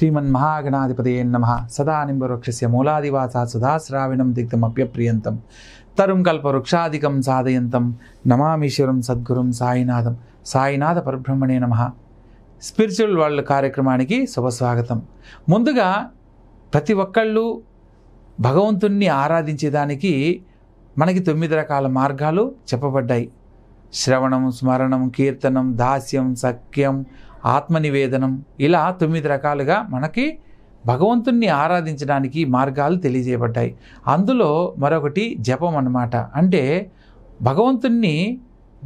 శ్రీమన్మహాగణాధిపతయే నమ సదానింబవృక్షస్య మూలాదివాస సుధాశ్రావిణం దిగ్ధమప్యప్రియంతం తరుం వృక్షాధికం సాధయంతం నమామీశ్వరం సద్గురుం సాయినాథం సాయినాథ పరబ్రహ్మణే నమ స్పిరిచువల్ వరల్డ్ కార్యక్రమానికి శుభస్వాగతం ముందుగా ప్రతి ఒక్కళ్ళు భగవంతుణ్ణి ఆరాధించేదానికి మనకి తొమ్మిది రకాల మార్గాలు చెప్పబడ్డాయి శ్రవణం స్మరణం కీర్తనం దాస్యం సఖ్యం ఆత్మనివేదనం ఇలా తొమ్మిది రకాలుగా మనకి భగవంతుణ్ణి ఆరాధించడానికి మార్గాలు తెలియజేయబడ్డాయి అందులో మరొకటి జపం అన్నమాట అంటే భగవంతుణ్ణి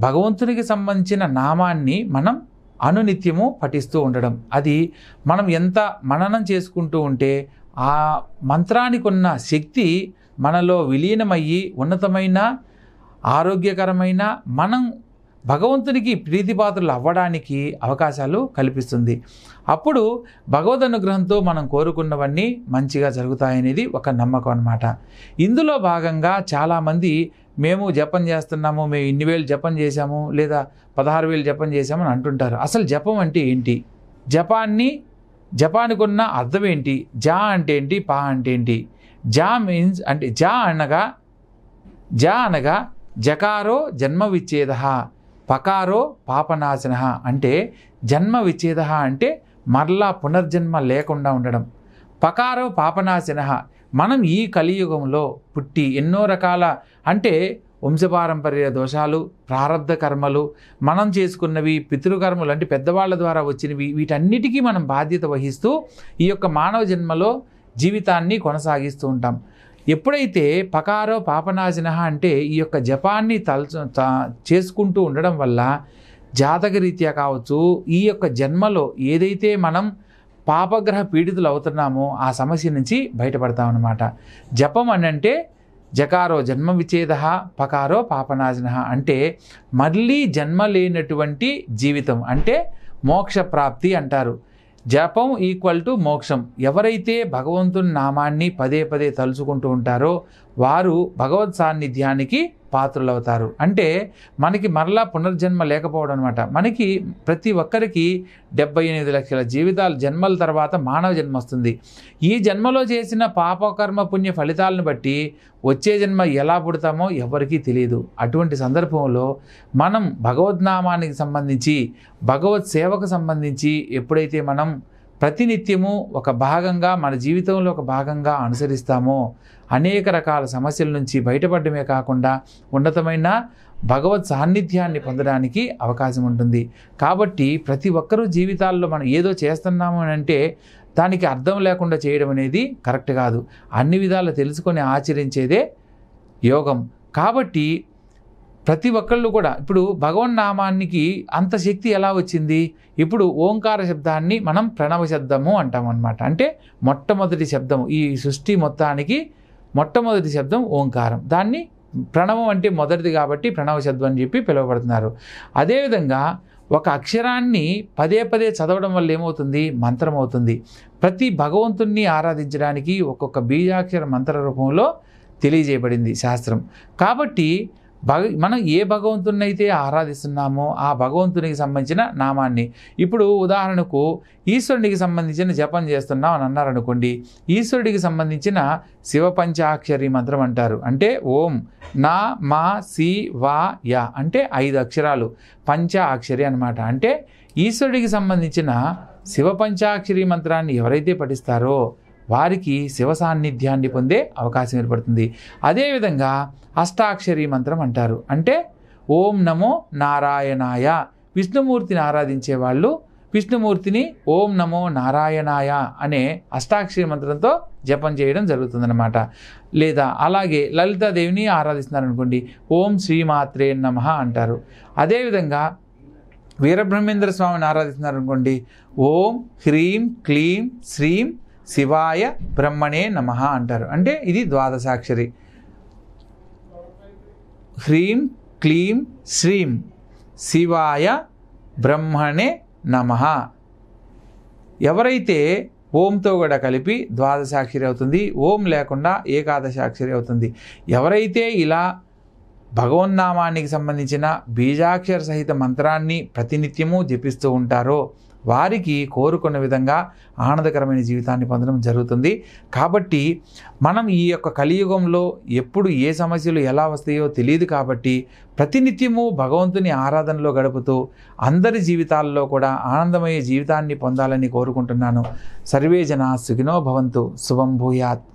భగవంతునికి సంబంధించిన నామాన్ని మనం అనునిత్యము పఠిస్తూ ఉండడం అది మనం ఎంత మననం చేసుకుంటూ ఉంటే ఆ మంత్రానికి ఉన్న శక్తి మనలో విలీనమయ్యి ఉన్నతమైన ఆరోగ్యకరమైన మనం భగవంతునికి ప్రీతిపాత్రులు అవ్వడానికి అవకాశాలు కల్పిస్తుంది అప్పుడు భగవద్ అనుగ్రహంతో మనం కోరుకున్నవన్నీ మంచిగా జరుగుతాయనేది ఒక నమ్మకం అనమాట ఇందులో భాగంగా చాలామంది మేము జపం చేస్తున్నాము మేము ఇన్ని వేలు జపం చేశాము లేదా పదహారు వేలు జపం చేశామని అంటుంటారు అసలు జపం అంటే ఏంటి జపాన్ని జపానికి ఉన్న అర్థం ఏంటి జా అంటే ఏంటి పా అంటే ఏంటి జా మీన్స్ అంటే జా అనగా జా అనగా జకారో జన్మ విచ్ఛేద పకారో పాపనాశన అంటే జన్మ విచ్ఛేద అంటే మరలా పునర్జన్మ లేకుండా ఉండడం పకారో పాపనాశన మనం ఈ కలియుగంలో పుట్టి ఎన్నో రకాల అంటే వంశపారంపర్య దోషాలు ప్రారంధ కర్మలు మనం చేసుకున్నవి పితృకర్మలు అంటే పెద్దవాళ్ళ ద్వారా వచ్చినవి వీటన్నిటికీ మనం బాధ్యత వహిస్తూ ఈ యొక్క మానవ జన్మలో జీవితాన్ని కొనసాగిస్తూ ఉంటాం ఎప్పుడైతే పకారో పాపనాశన అంటే ఈ యొక్క జపాన్ని తలచు చేసుకుంటూ ఉండడం వల్ల రీత్యా కావచ్చు ఈ యొక్క జన్మలో ఏదైతే మనం పాపగ్రహ పీడితులు అవుతున్నామో ఆ సమస్య నుంచి బయటపడతామన్నమాట జపం అని అంటే జకారో జన్మ విచ్ఛేద పకారో పాపనాశన అంటే మళ్ళీ జన్మ లేనటువంటి జీవితం అంటే మోక్ష ప్రాప్తి అంటారు జపం ఈక్వల్ టు మోక్షం ఎవరైతే భగవంతుని నామాన్ని పదే పదే తలుచుకుంటూ ఉంటారో వారు భగవత్ సాన్నిధ్యానికి పాత్రులు అవుతారు అంటే మనకి మరలా పునర్జన్మ లేకపోవడం అనమాట మనకి ప్రతి ఒక్కరికి డెబ్బై ఎనిమిది లక్షల జీవితాలు జన్మల తర్వాత మానవ జన్మ వస్తుంది ఈ జన్మలో చేసిన పాపకర్మ పుణ్య ఫలితాలను బట్టి వచ్చే జన్మ ఎలా పుడతామో ఎవరికీ తెలియదు అటువంటి సందర్భంలో మనం భగవద్నామానికి సంబంధించి భగవత్ సేవకు సంబంధించి ఎప్పుడైతే మనం ప్రతినిత్యము ఒక భాగంగా మన జీవితంలో ఒక భాగంగా అనుసరిస్తామో అనేక రకాల సమస్యల నుంచి బయటపడమే కాకుండా ఉన్నతమైన భగవత్ సాన్నిధ్యాన్ని పొందడానికి అవకాశం ఉంటుంది కాబట్టి ప్రతి ఒక్కరూ జీవితాల్లో మనం ఏదో చేస్తున్నాము అని అంటే దానికి అర్థం లేకుండా చేయడం అనేది కరెక్ట్ కాదు అన్ని విధాలు తెలుసుకొని ఆచరించేదే యోగం కాబట్టి ప్రతి ఒక్కళ్ళు కూడా ఇప్పుడు భగవన్ నామానికి అంత శక్తి ఎలా వచ్చింది ఇప్పుడు ఓంకార శబ్దాన్ని మనం ప్రణవ శబ్దము అంటాం అనమాట అంటే మొట్టమొదటి శబ్దం ఈ సృష్టి మొత్తానికి మొట్టమొదటి శబ్దం ఓంకారం దాన్ని ప్రణవం అంటే మొదటిది కాబట్టి ప్రణవ శబ్దం అని చెప్పి పిలువబడుతున్నారు అదేవిధంగా ఒక అక్షరాన్ని పదే పదే చదవడం వల్ల ఏమవుతుంది మంత్రం అవుతుంది ప్రతి భగవంతుణ్ణి ఆరాధించడానికి ఒక్కొక్క బీజాక్షర మంత్ర రూపంలో తెలియజేయబడింది శాస్త్రం కాబట్టి భగ మనం ఏ భగవంతుని అయితే ఆరాధిస్తున్నామో ఆ భగవంతునికి సంబంధించిన నామాన్ని ఇప్పుడు ఉదాహరణకు ఈశ్వరునికి సంబంధించిన జపం చేస్తున్నాం అని అన్నారనుకోండి ఈశ్వరుడికి సంబంధించిన శివ పంచాక్షరి మంత్రం అంటారు అంటే ఓం నా మా సి వా యా అంటే ఐదు అక్షరాలు పంచాక్షరి అనమాట అంటే ఈశ్వరుడికి సంబంధించిన శివ పంచాక్షరి మంత్రాన్ని ఎవరైతే పఠిస్తారో వారికి శివ సాన్నిధ్యాన్ని పొందే అవకాశం ఏర్పడుతుంది అదేవిధంగా అష్టాక్షరి మంత్రం అంటారు అంటే ఓం నమో నారాయణాయ విష్ణుమూర్తిని ఆరాధించే వాళ్ళు విష్ణుమూర్తిని ఓం నమో నారాయణాయ అనే అష్టాక్షరి మంత్రంతో జపం చేయడం జరుగుతుందన్నమాట లేదా అలాగే లలితాదేవిని ఆరాధిస్తున్నారనుకోండి ఓం శ్రీమాత్రే నమ అంటారు అదేవిధంగా వీరబ్రహ్మేంద్ర స్వామిని ఆరాధిస్తున్నారనుకోండి ఓం హ్రీం క్లీం శ్రీం శివాయ బ్రహ్మణే నమ అంటారు అంటే ఇది ద్వాదశాక్షరి హ్రీం క్లీం శ్రీం శివాయ బ్రహ్మణే నమ ఎవరైతే ఓంతో కూడా కలిపి ద్వాదశాక్షరి అవుతుంది ఓం లేకుండా ఏకాదశాక్షరి అవుతుంది ఎవరైతే ఇలా భగవన్నామానికి సంబంధించిన బీజాక్షర సహిత మంత్రాన్ని ప్రతినిత్యము జపిస్తూ ఉంటారో వారికి కోరుకున్న విధంగా ఆనందకరమైన జీవితాన్ని పొందడం జరుగుతుంది కాబట్టి మనం ఈ యొక్క కలియుగంలో ఎప్పుడు ఏ సమస్యలు ఎలా వస్తాయో తెలియదు కాబట్టి ప్రతినిత్యము భగవంతుని ఆరాధనలో గడుపుతూ అందరి జీవితాల్లో కూడా ఆనందమయ్యే జీవితాన్ని పొందాలని కోరుకుంటున్నాను సర్వే జన సుఖినో భవంతు శుభం భూయాత్